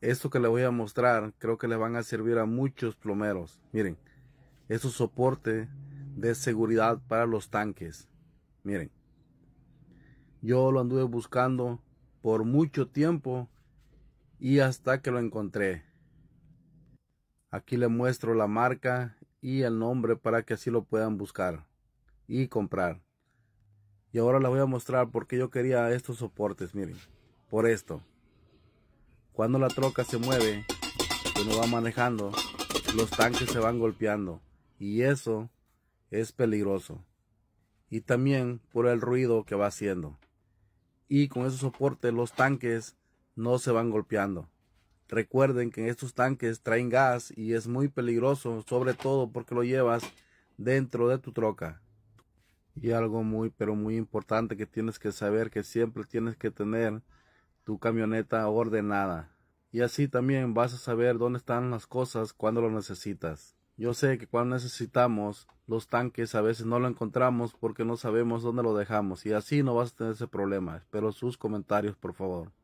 Esto que les voy a mostrar creo que le van a servir a muchos plomeros. Miren, es un soporte de seguridad para los tanques. Miren, yo lo anduve buscando por mucho tiempo y hasta que lo encontré. Aquí le muestro la marca y el nombre para que así lo puedan buscar y comprar. Y ahora les voy a mostrar porque yo quería estos soportes, miren, por esto. Cuando la troca se mueve, que no va manejando, los tanques se van golpeando y eso es peligroso. Y también por el ruido que va haciendo. Y con ese soporte los tanques no se van golpeando. Recuerden que estos tanques traen gas y es muy peligroso, sobre todo porque lo llevas dentro de tu troca. Y algo muy pero muy importante que tienes que saber que siempre tienes que tener tu camioneta ordenada. Y así también vas a saber dónde están las cosas cuando lo necesitas. Yo sé que cuando necesitamos los tanques a veces no lo encontramos porque no sabemos dónde lo dejamos y así no vas a tener ese problema. Espero sus comentarios por favor.